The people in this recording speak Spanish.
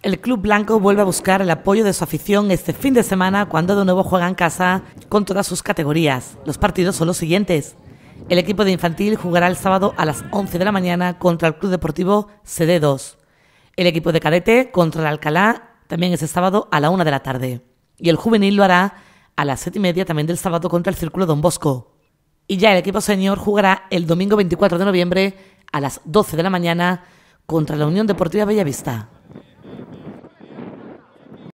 El Club Blanco vuelve a buscar el apoyo de su afición este fin de semana cuando de nuevo juega en casa con todas sus categorías. Los partidos son los siguientes. El equipo de infantil jugará el sábado a las 11 de la mañana contra el Club Deportivo CD2. El equipo de cadete contra el Alcalá también ese sábado a la 1 de la tarde. Y el juvenil lo hará a las 7 y media también del sábado contra el Círculo Don Bosco. Y ya el equipo senior jugará el domingo 24 de noviembre a las 12 de la mañana contra la Unión Deportiva Bellavista.